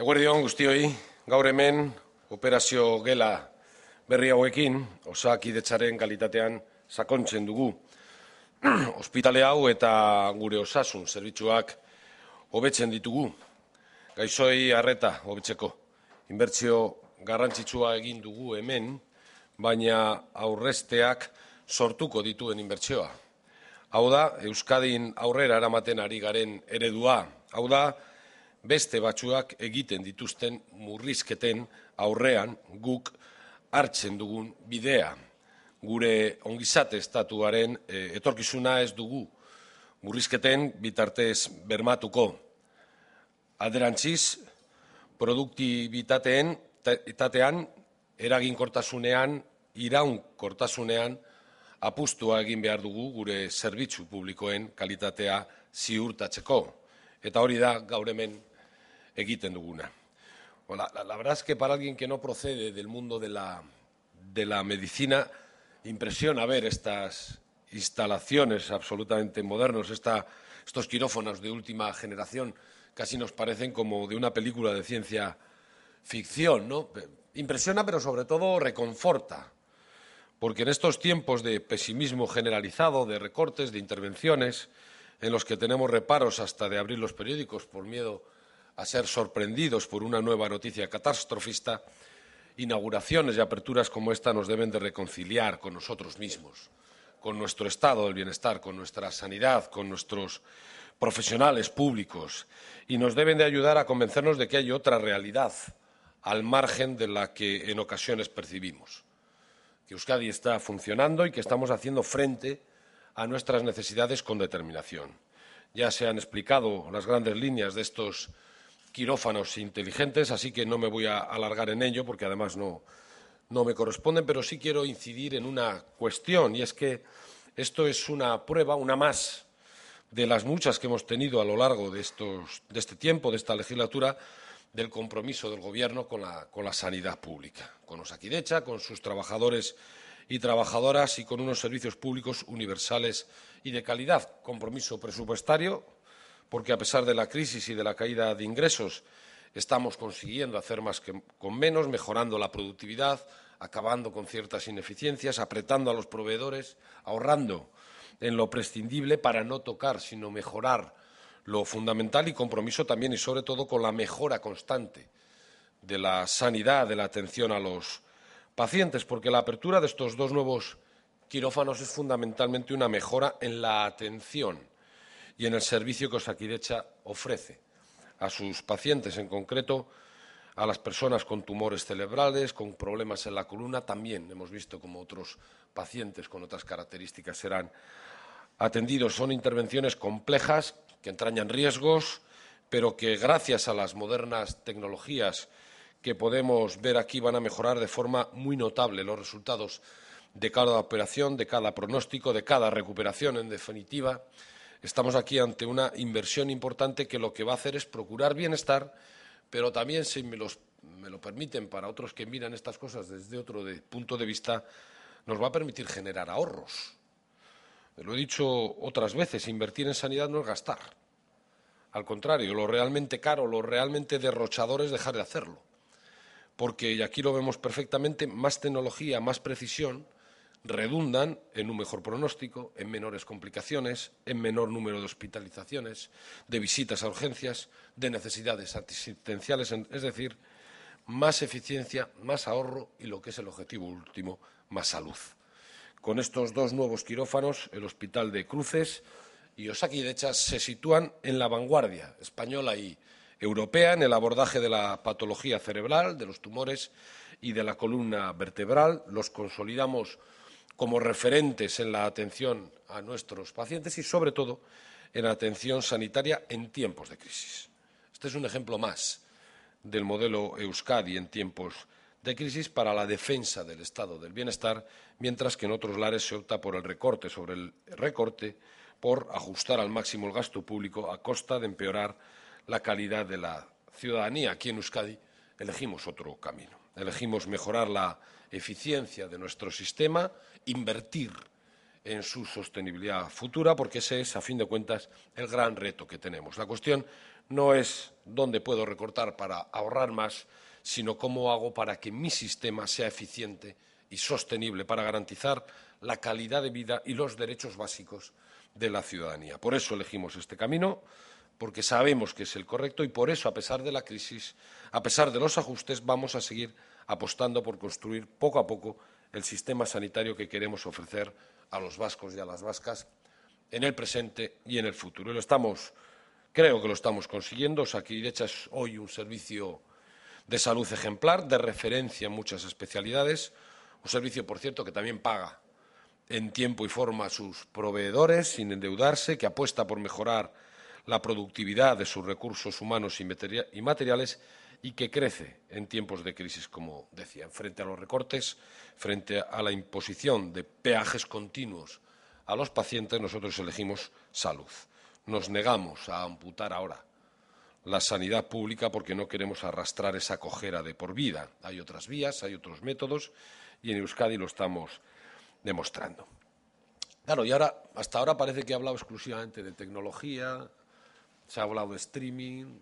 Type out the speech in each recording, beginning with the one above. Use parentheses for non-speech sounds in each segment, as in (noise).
Eguerdi hon guztioi, gaur hemen operazio gela berri hauekin, osak idetxaren kalitatean sakontzen dugu. Hospitale (clears throat) hau eta gure osasun zerbitzuak hobetzen ditugu. Gaizoi harreta hobetzeko. Inbertzio garrantzitsua egin dugu hemen, baina aurresteak sortuko dituen inbertzioa. Hau da, Euskadin aurrera eramaten ari garen eredua. Hau da, Beste batzuak egiten dituzten murrizketen aurrean guk hartzen dugun bidea gure ongizate estatuaren e, etorkizuna ez dugu murrizketen bitartez bermatuko. Aderantziz produktibitateen eraginkortasunean, iraunkortasunean apustua egin behar dugu gure zerbitzu publikoen kalitatea ziurtatzeko eta hori da gaur hemen duguna. La, la, verdad es que para alguien que no procede del mundo de la, medicina, impresiona ver estas instalaciones absolutamente modernas, estos quirófonos de última generación, casi nos parecen como de una película de ciencia ficción, ¿no? Impresiona, pero sobre todo reconforta, porque en estos tiempos de pesimismo generalizado, de recortes, de intervenciones, en los que tenemos reparos hasta de abrir los periódicos por miedo a ser sorprendidos por una nueva noticia catastrofista, inauguraciones y aperturas como esta nos deben de reconciliar con nosotros mismos, con nuestro estado del bienestar, con nuestra sanidad, con nuestros profesionales públicos y nos deben de ayudar a convencernos de que hay otra realidad al margen de la que en ocasiones percibimos, que Euskadi está funcionando y que estamos haciendo frente a nuestras necesidades con determinación. Ya se han explicado las grandes líneas de estos quirófanos inteligentes, así que no me voy a alargar en ello porque además no, me corresponden, pero sí quiero incidir en una cuestión y es que esto es una prueba, una más de las muchas que hemos tenido a lo largo de, estos, de este tiempo, de esta legislatura, del compromiso del Gobierno con la, con la sanidad pública, con Osaquidecha, con sus trabajadores y trabajadoras y con unos servicios públicos universales y de calidad. Compromiso presupuestario porque a pesar de la crisis y de la caída de ingresos, estamos consiguiendo hacer más con menos, mejorando la productividad, acabando con ciertas ineficiencias, apretando a los proveedores, ahorrando en lo prescindible para no tocar, sino mejorar lo fundamental y compromiso también y sobre todo con la mejora constante de la sanidad, de la atención a los pacientes, porque la apertura de estos dos nuevos quirófanos es fundamentalmente una mejora en la atención y en el servicio que Osakidecha ofrece a sus pacientes, en concreto a las personas con tumores cerebrales, con problemas en la columna, también hemos visto como otros pacientes con otras características serán atendidos. Son intervenciones complejas que entrañan riesgos, pero que gracias a las modernas tecnologías que podemos ver aquí van a mejorar de forma muy notable los resultados de cada operación, de cada pronóstico, de cada recuperación, en definitiva, Estamos aquí ante una inversión importante que lo que va a hacer es procurar bienestar, pero también, si me, lo permiten, para otros que miran estas cosas desde otro punto de vista, nos va a permitir generar ahorros. Lo he dicho otras veces, invertir en sanidad no es gastar. Al contrario, lo realmente caro, lo realmente derrochador es dejar de hacerlo. Porque, y aquí lo vemos perfectamente, más tecnología, más precisión, redundan en un mejor pronóstico, en menores complicaciones, en menor número de hospitalizaciones, de visitas a urgencias, de necesidades asistenciales, es decir, más eficiencia, más ahorro y lo que es el objetivo último, más salud. Con estos dos nuevos quirófanos, el Hospital de Cruces y Osakidecha se sitúan en la vanguardia española y europea en el abordaje de la patología cerebral, de los tumores y de la columna vertebral. Los consolidamos como referentes en la atención a nuestros pacientes y, sobre todo, en la atención sanitaria en tiempos de crisis. Este es un ejemplo más del modelo Euskadi en tiempos de crisis para la defensa del estado del bienestar, mientras que en otros lares se opta por el recorte sobre el recorte, por ajustar al máximo el gasto público a costa de empeorar la calidad de la ciudadanía. Aquí en Euskadi elegimos otro camino. Elegimos mejorar la eficiencia de nuestro sistema, invertir en su sostenibilidad futura, porque ese es, a fin de cuentas, el gran reto que tenemos. La cuestión no es dónde puedo recortar para ahorrar más, sino cómo hago para que mi sistema sea eficiente y sostenible para garantizar la calidad de vida y los derechos básicos de la ciudadanía. Por eso elegimos este camino porque sabemos que es el correcto y por eso, a pesar de la crisis, a pesar de los ajustes, vamos a seguir apostando por construir poco a poco el sistema sanitario que queremos ofrecer a los vascos y a las vascas en el presente y en el futuro. lo estamos, creo que lo estamos consiguiendo. hecho, es hoy un servicio de salud ejemplar, de referencia en muchas especialidades, un servicio, por cierto, que también paga en tiempo y forma a sus proveedores sin endeudarse, que apuesta por mejorar la productividad de sus recursos humanos y materiales y que crece en tiempos de crisis, como decía, frente a los recortes, frente a la imposición de peajes continuos a los pacientes, nosotros elegimos salud. Nos negamos a amputar ahora la sanidad pública porque no queremos arrastrar esa cojera de por vida. Hay otras vías, hay otros métodos y en Euskadi lo estamos demostrando. Claro, y ahora, hasta ahora parece que he hablado exclusivamente de tecnología, se ha hablado de streaming,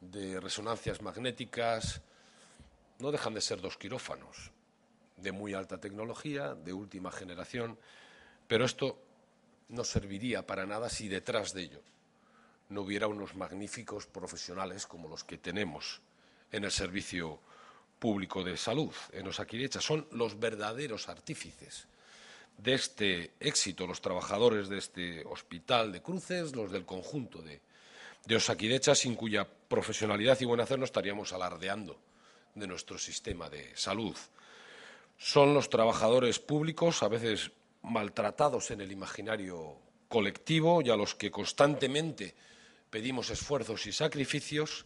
de resonancias magnéticas. No dejan de ser dos quirófanos de muy alta tecnología, de última generación, pero esto no serviría para nada si detrás de ello no hubiera unos magníficos profesionales como los que tenemos en el servicio público de salud en Osaquirecha. Son los verdaderos artífices de este éxito, los trabajadores de este hospital de cruces, los del conjunto de de Osakidecha sin cuya profesionalidad y buen hacer no estaríamos alardeando de nuestro sistema de salud. Son los trabajadores públicos, a veces maltratados en el imaginario colectivo y a los que constantemente pedimos esfuerzos y sacrificios,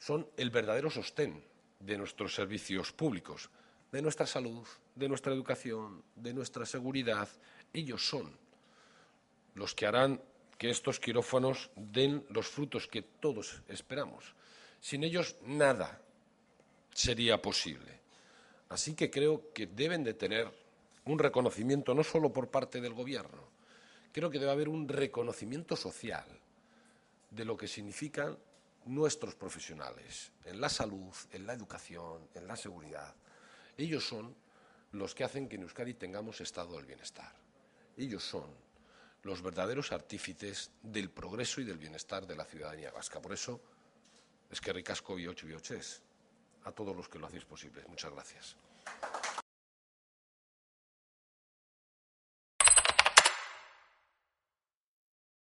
son el verdadero sostén de nuestros servicios públicos, de nuestra salud, de nuestra educación, de nuestra seguridad. Ellos son los que harán que estos quirófanos den los frutos que todos esperamos. Sin ellos nada sería posible. Así que creo que deben de tener un reconocimiento no solo por parte del Gobierno, creo que debe haber un reconocimiento social de lo que significan nuestros profesionales en la salud, en la educación, en la seguridad. Ellos son los que hacen que en Euskadi tengamos estado del bienestar. Ellos son los verdaderos artífices del progreso y del bienestar de la ciudadanía vasca. Por eso es que ricasco y ocho y es. A todos los que lo hacéis posible. Muchas gracias.